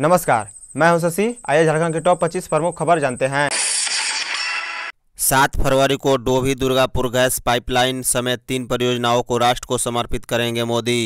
नमस्कार मैं हूं शशि आइए झारखंड के टॉप 25 प्रमुख खबर जानते हैं सात फरवरी को डोभी दुर्गापुर गैस पाइपलाइन समेत तीन परियोजनाओं को राष्ट्र को समर्पित करेंगे मोदी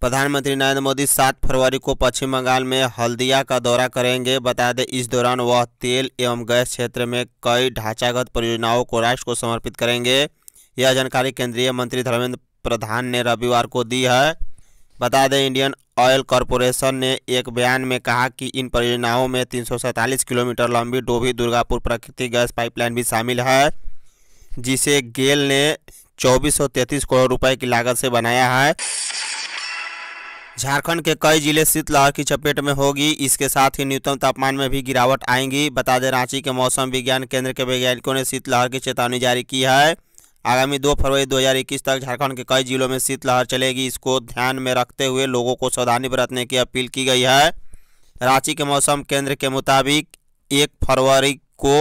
प्रधानमंत्री नरेंद्र मोदी सात फरवरी को पश्चिम बंगाल में हल्दिया का दौरा करेंगे बता दें इस दौरान वह तेल एवं गैस क्षेत्र में कई ढांचागत परियोजनाओं को राष्ट्र को समर्पित करेंगे यह जानकारी केंद्रीय मंत्री धर्मेंद्र प्रधान ने रविवार को दी है बता दें इंडियन ऑयल कॉरपोरेशन ने एक बयान में कहा कि इन परियोजनाओं में तीन किलोमीटर लंबी डोभी दुर्गापुर प्राकृतिक गैस पाइपलाइन भी शामिल है जिसे गेल ने चौबीस करोड़ रुपए की लागत से बनाया है झारखंड के कई जिले शीतलहर की चपेट में होगी इसके साथ ही न्यूनतम तापमान में भी गिरावट आएंगी बता दें रांची के मौसम विज्ञान केंद्र के वैज्ञानिकों ने शीतलहर की चेतावनी जारी की है आगामी दो फरवरी 2021 तक झारखंड के कई जिलों में शीतलहर चलेगी इसको ध्यान में रखते हुए लोगों को सावधानी बरतने की अपील की गई है रांची के मौसम केंद्र के मुताबिक एक फरवरी को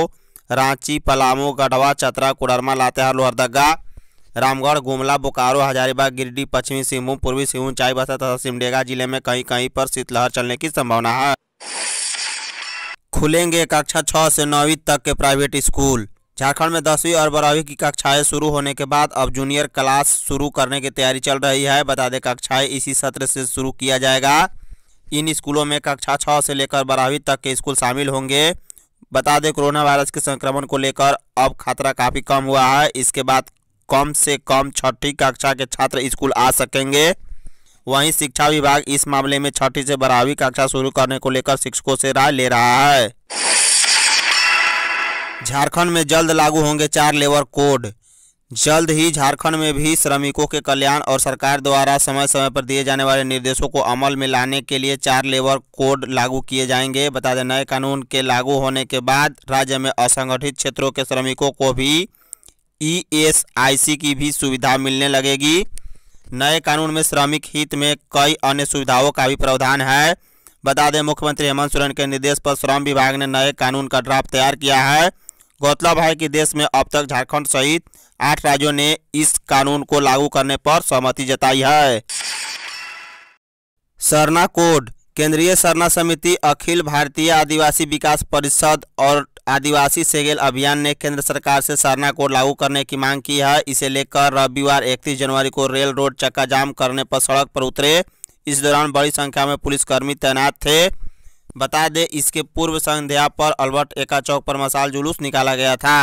रांची पलामू गढ़वा चतरा कोडरमा लातेहार लोहरदगा रामगढ़ गुमला बोकारो हजारीबाग गिरिडीह पश्चिमी सिंहभूम पूर्वी सिंहभूम चाईबसा तथा सिमडेगा जिले में कहीं कहीं पर शीतलहर चलने की संभावना है खुलेंगे कक्षा छः से नौवीं तक के प्राइवेट स्कूल झारखंड में दसवीं और बारहवीं की कक्षाएं शुरू होने के बाद अब जूनियर क्लास शुरू करने की तैयारी चल रही है बता दें कक्षाएं इसी सत्र से शुरू किया जाएगा इन स्कूलों में कक्षा छः से लेकर बारहवीं तक के स्कूल शामिल होंगे बता दें कोरोना वायरस के संक्रमण को लेकर अब खतरा काफ़ी कम हुआ है इसके बाद कम से कम छठी कक्षा के छात्र स्कूल आ सकेंगे वहीं शिक्षा विभाग इस मामले में छठी से बारहवीं कक्षा शुरू करने को लेकर शिक्षकों से राय ले रहा है झारखंड में जल्द लागू होंगे चार लेबर कोड जल्द ही झारखंड में भी श्रमिकों के कल्याण और सरकार द्वारा समय समय पर दिए जाने वाले निर्देशों को अमल में लाने के लिए चार लेबर कोड लागू किए जाएंगे बता दें नए कानून के लागू होने के बाद राज्य में असंगठित क्षेत्रों के श्रमिकों को भी ईएसआईसी की भी सुविधा मिलने लगेगी नए कानून में श्रमिक हित में कई अन्य सुविधाओं का भी प्रावधान है बता दें मुख्यमंत्री हेमंत सोरेन के निर्देश पर श्रम विभाग ने नए कानून का ड्राफ्ट तैयार किया है गौरतलब है कि देश में अब तक झारखंड सहित आठ राज्यों ने इस कानून को लागू करने पर सहमति जताई है सरना कोड केंद्रीय सरना समिति अखिल भारतीय आदिवासी विकास परिषद और आदिवासी सेगेल अभियान ने केंद्र सरकार से सरना कोड लागू करने की मांग की है इसे लेकर रविवार 31 जनवरी को रेल रोड चक्का जाम करने पर सड़क पर उतरे इस दौरान बड़ी संख्या में पुलिसकर्मी तैनात थे बता दें इसके पूर्व संध्या पर अल्बर्ट एका चौक पर मसाल जुलूस निकाला गया था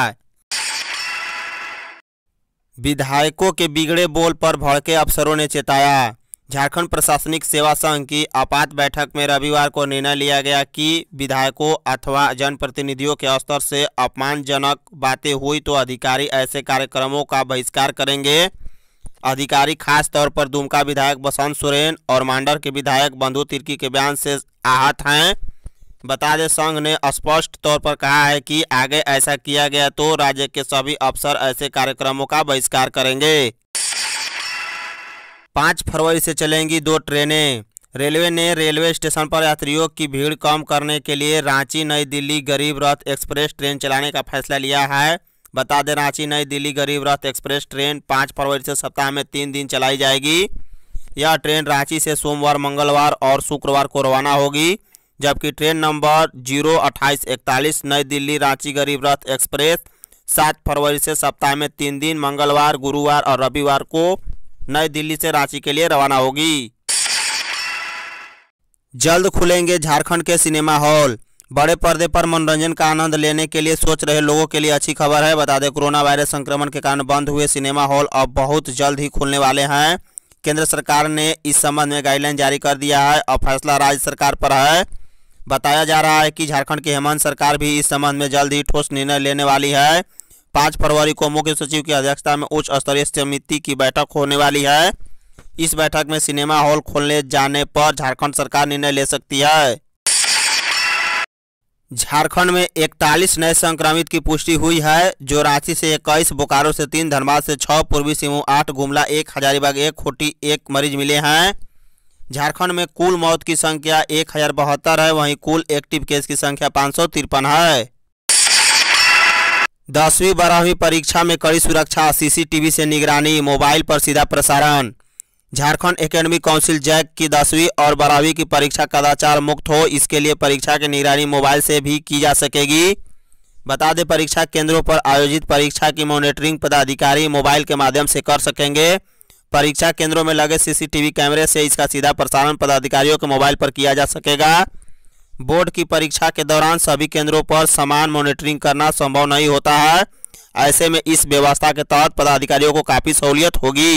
विधायकों के बिगड़े बोल पर भड़के अफसरों ने चेताया झारखंड प्रशासनिक सेवा संघ की आपात बैठक में रविवार को निर्णय लिया गया कि विधायकों अथवा जनप्रतिनिधियों के स्तर से अपमानजनक बातें हुई तो अधिकारी ऐसे कार्यक्रमों का बहिष्कार करेंगे अधिकारी खास तौर पर दुमका विधायक बसंत सोरेन और मांडर के विधायक बंधु तिर्की के बयान से आहत हैं बता दें संघ ने स्पष्ट तौर पर कहा है कि आगे ऐसा किया गया तो राज्य के सभी अफसर ऐसे कार्यक्रमों का बहिष्कार करेंगे पाँच फरवरी से चलेंगी दो ट्रेनें रेलवे ने रेलवे स्टेशन पर यात्रियों की भीड़ कम करने के लिए रांची नई दिल्ली गरीब रथ एक्सप्रेस ट्रेन चलाने का फैसला लिया है बता दें रांची नई दिल्ली गरीब रथ एक्सप्रेस ट्रेन पाँच फरवरी से सप्ताह में तीन दिन चलाई जाएगी यह ट्रेन रांची से सोमवार मंगलवार और शुक्रवार को रवाना होगी जबकि ट्रेन नंबर जीरो अट्ठाईस इकतालीस नई दिल्ली रांची गरीब रथ एक्सप्रेस सात फरवरी से सप्ताह में तीन दिन मंगलवार गुरुवार और रविवार को नई दिल्ली से रांची के लिए रवाना होगी जल्द खुलेंगे झारखंड के सिनेमा हॉल बड़े पर्दे पर मनोरंजन का आनंद लेने के लिए सोच रहे लोगों के लिए अच्छी खबर है बता दें कोरोना वायरस संक्रमण के कारण बंद हुए सिनेमा हॉल अब बहुत जल्द ही खुलने वाले हैं केंद्र सरकार ने इस संबंध में गाइडलाइन जारी कर दिया है और फैसला राज्य सरकार पर है बताया जा रहा है कि झारखंड की हेमंत सरकार भी इस संबंध में जल्द ही ठोस निर्णय लेने वाली है पाँच फरवरी को मुख्य सचिव की अध्यक्षता में उच्च स्तरीय समिति की बैठक होने वाली है इस बैठक में सिनेमा हॉल खोलने जाने पर झारखंड सरकार निर्णय ले सकती है झारखंड में इकतालीस नए संक्रमित की पुष्टि हुई है जो रांची से इक्कीस बोकारो से तीन धनबाद से छः पूर्वी सिंहभूम आठ गुमला एक हजारीबाग एक खोटी एक मरीज मिले हैं झारखंड में कुल मौत की संख्या एक हजार बहत्तर है वहीं कुल एक्टिव केस की संख्या पाँच सौ तिरपन है दसवीं बारहवीं परीक्षा में कड़ी सुरक्षा सीसीटीवी से निगरानी मोबाइल पर सीधा प्रसारण झारखंड एकेडमिक काउंसिल जैक की दसवीं और बारहवीं की परीक्षा कदाचार मुक्त हो इसके लिए परीक्षा की निगरानी मोबाइल से भी की जा सकेगी बता दें परीक्षा केंद्रों पर आयोजित परीक्षा की मॉनिटरिंग पदाधिकारी मोबाइल के माध्यम से कर सकेंगे परीक्षा केंद्रों में लगे सीसीटीवी कैमरे से इसका सीधा प्रसारण पदाधिकारियों के मोबाइल पर किया जा सकेगा बोर्ड की परीक्षा के दौरान सभी केंद्रों पर समान मॉनिटरिंग करना संभव नहीं होता है ऐसे में इस व्यवस्था के तहत पदाधिकारियों को काफ़ी सहूलियत होगी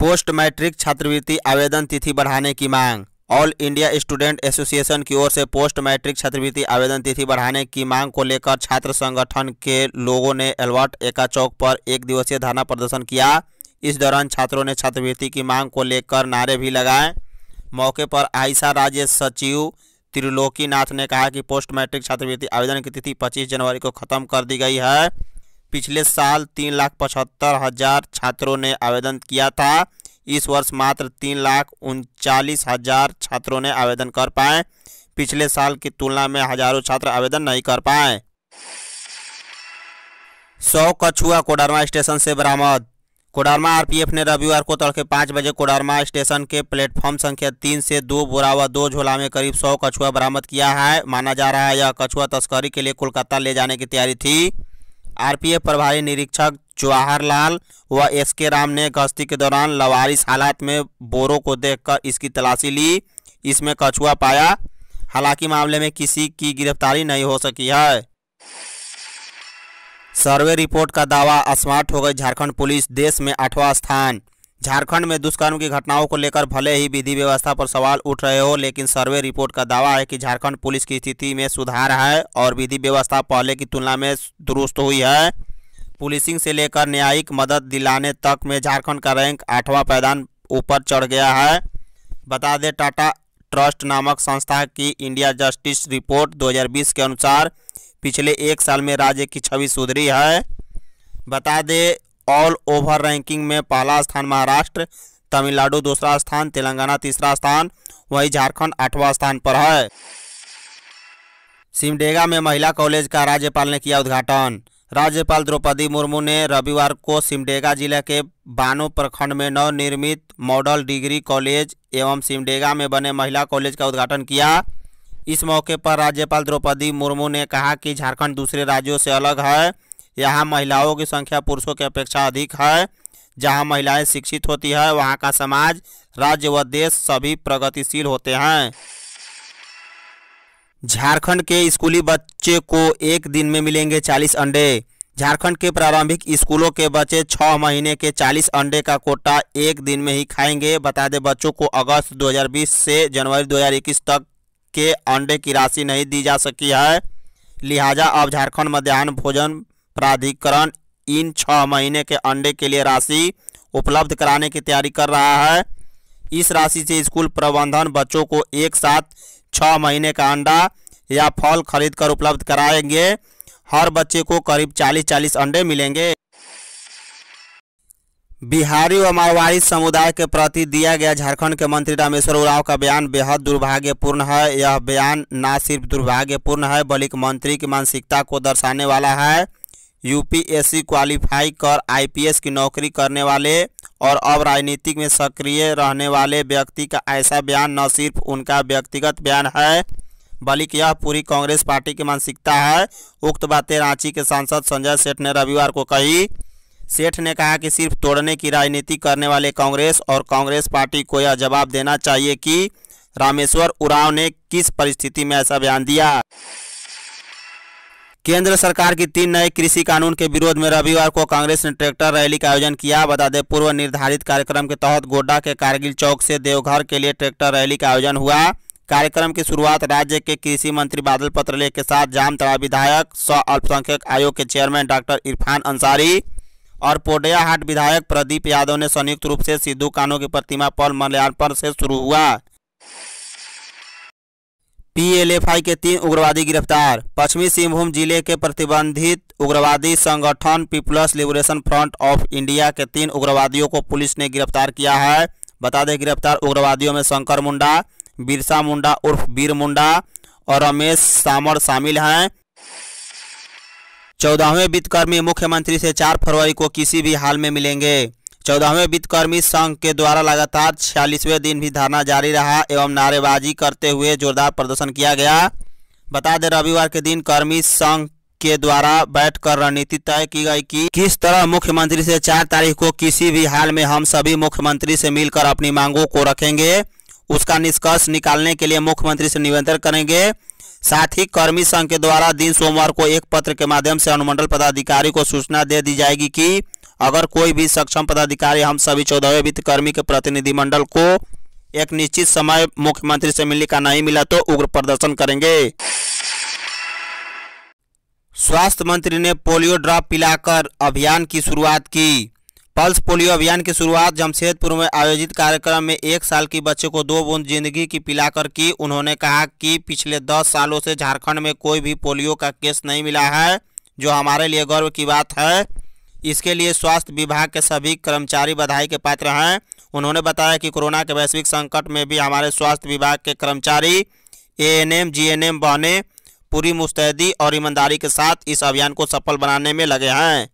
पोस्ट मैट्रिक छात्रवृत्ति आवेदन तिथि बढ़ाने की मांग ऑल इंडिया स्टूडेंट एसोसिएशन की ओर से पोस्ट मैट्रिक छात्रवृत्ति आवेदन तिथि बढ़ाने की मांग को लेकर छात्र संगठन के लोगों ने एलवर्ट एका चौक पर एक दिवसीय धरना प्रदर्शन किया इस दौरान छात्रों ने छात्रवृत्ति की मांग को लेकर नारे भी लगाए मौके पर आयशा राज्य सचिव त्रिलोकीनाथ ने कहा कि पोस्ट मैट्रिक छात्रवृत्ति आवेदन की तिथि पच्चीस जनवरी को खत्म कर दी गई है पिछले साल तीन लाख पचहत्तर हज़ार छात्रों ने आवेदन किया था इस वर्ष मात्र तीन लाख उनचालीस हज़ार छात्रों ने आवेदन कर पाए पिछले साल की तुलना में हजारों छात्र आवेदन नहीं कर पाए सौ कछुआ कोडरमा स्टेशन से बरामद कोडरमा आरपीएफ ने रविवार को तड़के पाँच बजे कोडरमा स्टेशन के प्लेटफॉर्म संख्या तीन से दो बोरा व दो झोला में करीब सौ कछुआ बरामद किया है माना जा रहा है यह कछुआ तस्करी के लिए कोलकाता ले जाने की तैयारी थी आरपीएफ प्रभारी निरीक्षक जवाहरलाल व एस के राम ने गश्ती के दौरान लवारिस हालात में बोरों को देखकर इसकी तलाशी ली इसमें कछुआ पाया हालांकि मामले में किसी की गिरफ्तारी नहीं हो सकी है सर्वे रिपोर्ट का दावा स्मार्ट हो गई झारखंड पुलिस देश में आठवां स्थान झारखंड में दुष्कर्म की घटनाओं को लेकर भले ही विधि व्यवस्था पर सवाल उठ रहे हो लेकिन सर्वे रिपोर्ट का दावा है कि झारखंड पुलिस की स्थिति में सुधार है और विधि व्यवस्था पहले की तुलना में दुरुस्त हुई है पुलिसिंग से लेकर न्यायिक मदद दिलाने तक में झारखंड का रैंक आठवां पैदान ऊपर चढ़ गया है बता दें टाटा ट्रस्ट नामक संस्था की इंडिया जस्टिस रिपोर्ट 2020 के अनुसार पिछले एक साल में राज्य की छवि सुधरी है बता दें ऑल ओवर रैंकिंग में पहला स्थान महाराष्ट्र तमिलनाडु दूसरा स्थान तेलंगाना तीसरा स्थान वहीं झारखंड आठवां स्थान पर है सिमडेगा में महिला कॉलेज का राज्यपाल ने किया उद्घाटन राज्यपाल द्रौपदी मुर्मू ने रविवार को सिमडेगा जिला के बानो प्रखंड में नवनिर्मित मॉडल डिग्री कॉलेज एवं सिमडेगा में बने महिला कॉलेज का उद्घाटन किया इस मौके पर राज्यपाल द्रौपदी मुर्मू ने कहा कि झारखंड दूसरे राज्यों से अलग है यहाँ महिलाओं की संख्या पुरुषों की अपेक्षा अधिक है जहाँ महिलाएं शिक्षित होती है वहाँ का समाज राज्य व देश सभी प्रगतिशील होते हैं झारखंड के स्कूली बच्चे को एक दिन में मिलेंगे चालीस अंडे झारखंड के प्रारंभिक स्कूलों के बच्चे छः महीने के 40 अंडे का कोटा एक दिन में ही खाएंगे बता दें बच्चों को अगस्त 2020 से जनवरी 2021 तक के अंडे की राशि नहीं दी जा सकी है लिहाजा अब झारखंड मध्यान्ह भोजन प्राधिकरण इन छः महीने के अंडे के लिए राशि उपलब्ध कराने की तैयारी कर रहा है इस राशि से स्कूल प्रबंधन बच्चों को एक साथ छः महीने का अंडा या फल खरीद कर उपलब्ध कराएंगे हर बच्चे को करीब चालीस चालीस अंडे मिलेंगे बिहारी व मारवाड़ी समुदाय के प्रति दिया गया झारखंड के मंत्री रामेश्वर उराव का बयान बेहद दुर्भाग्यपूर्ण है यह बयान न सिर्फ दुर्भाग्यपूर्ण है बल्कि मंत्री की मानसिकता को दर्शाने वाला है यूपीएससी क्वालिफाई कर आईपीएस की नौकरी करने वाले और अब राजनीतिक में सक्रिय रहने वाले व्यक्ति का ऐसा बयान न सिर्फ उनका व्यक्तिगत बयान है बल्कि यह पूरी कांग्रेस पार्टी की मानसिकता है उक्त बातें रांची के सांसद संजय सेठ ने रविवार को कही सेठ ने कहा कि सिर्फ तोड़ने की राजनीति करने वाले कांग्रेस और कांग्रेस पार्टी को यह जवाब देना चाहिए कि रामेश्वर उराव ने किस परिस्थिति में ऐसा बयान दिया केंद्र सरकार की तीन नए कृषि कानून के विरोध में रविवार को कांग्रेस ने ट्रैक्टर रैली का आयोजन किया बता दें पूर्व निर्धारित कार्यक्रम के तहत गोड्डा के कारगिल चौक से देवघर के लिए ट्रैक्टर रैली का आयोजन हुआ कार्यक्रम की शुरुआत राज्य के कृषि मंत्री बादल पत्रलेख के साथ जामतड़ा विधायक स अल्पसंख्यक आयोग के चेयरमैन डॉक्टर इरफान अंसारी और पोडयाहाट विधायक प्रदीप यादव ने संयुक्त रूप से सिद्धू कानों की प्रतिमा पर मल्यार्पण से शुरू हुआ पीएलएफआई के तीन उग्रवादी गिरफ्तार पश्चिमी सिंहभूम जिले के प्रतिबंधित उग्रवादी संगठन People's Liberation Front of India के तीन उग्रवादियों को पुलिस ने गिरफ्तार किया है बता दें गिरफ्तार उग्रवादियों में शंकर मुंडा बिरसा मुंडा उर्फ बीर मुंडा और रमेश सामर शामिल हैं चौदहवें वित्तकर्मी मुख्यमंत्री से चार फरवरी को किसी भी हाल में मिलेंगे चौदहवें वित्त कर्मी संघ के द्वारा लगातार छियालीसवें दिन भी धरना जारी रहा एवं नारेबाजी करते हुए जोरदार प्रदर्शन किया गया बता दें रविवार के दिन कर्मी संघ के द्वारा बैठकर रणनीति तय की गई कि किस तरह मुख्यमंत्री से चार तारीख को किसी भी हाल में हम सभी मुख्यमंत्री से मिलकर अपनी मांगों को रखेंगे उसका निष्कर्ष निकालने के लिए मुख्यमंत्री से निवेदन करेंगे साथ ही कर्मी संघ के द्वारा दिन सोमवार को एक पत्र के माध्यम से अनुमंडल पदाधिकारी को सूचना दे दी जाएगी की अगर कोई भी सक्षम पदाधिकारी हम सभी चौदहवें वित्त कर्मी के प्रतिनिधिमंडल को एक निश्चित समय मुख्यमंत्री से मिलने का नहीं मिला तो उग्र प्रदर्शन करेंगे स्वास्थ्य मंत्री ने पोलियो ड्रॉप पिलाकर अभियान की शुरुआत की पल्स पोलियो अभियान की शुरुआत जमशेदपुर में आयोजित कार्यक्रम में एक साल की बच्चे को दो बूंद जिंदगी की पिलाकर की उन्होंने कहा कि पिछले दस सालों से झारखंड में कोई भी पोलियो का केस नहीं मिला है जो हमारे लिए गर्व की बात है इसके लिए स्वास्थ्य विभाग के सभी कर्मचारी बधाई के पात्र हैं उन्होंने बताया कि कोरोना के वैश्विक संकट में भी हमारे स्वास्थ्य विभाग के कर्मचारी A N M G N M बहने पूरी मुस्तैदी और ईमानदारी के साथ इस अभियान को सफल बनाने में लगे हैं